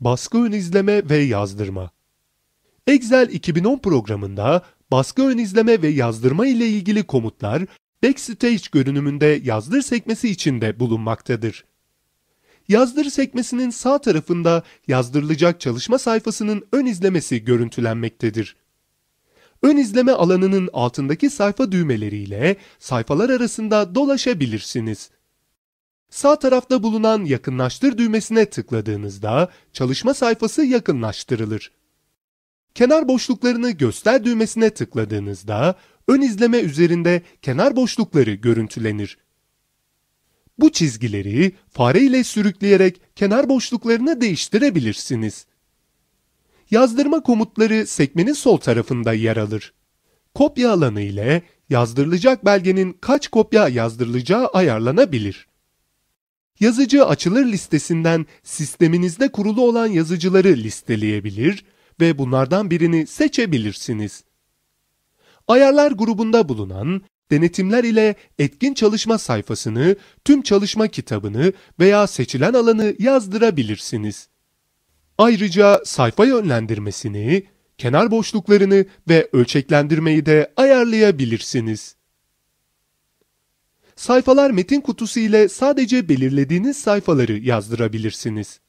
Baskı ön izleme ve yazdırma. Excel 2010 programında baskı ön izleme ve yazdırma ile ilgili komutlar Backstage görünümünde yazdır sekmesi içinde bulunmaktadır. Yazdır sekmesinin sağ tarafında yazdırılacak çalışma sayfasının ön izlemesi görüntülenmektedir. Ön izleme alanının altındaki sayfa düğmeleriyle sayfalar arasında dolaşabilirsiniz. Sağ tarafta bulunan yakınlaştır düğmesine tıkladığınızda çalışma sayfası yakınlaştırılır. Kenar boşluklarını göster düğmesine tıkladığınızda ön izleme üzerinde kenar boşlukları görüntülenir. Bu çizgileri fare ile sürükleyerek kenar boşluklarını değiştirebilirsiniz. Yazdırma komutları sekmenin sol tarafında yer alır. Kopya alanı ile yazdırılacak belgenin kaç kopya yazdırılacağı ayarlanabilir. Yazıcı açılır listesinden sisteminizde kurulu olan yazıcıları listeleyebilir ve bunlardan birini seçebilirsiniz. Ayarlar grubunda bulunan denetimler ile etkin çalışma sayfasını, tüm çalışma kitabını veya seçilen alanı yazdırabilirsiniz. Ayrıca sayfa yönlendirmesini, kenar boşluklarını ve ölçeklendirmeyi de ayarlayabilirsiniz sayfalar metin kutusu ile sadece belirlediğiniz sayfaları yazdırabilirsiniz.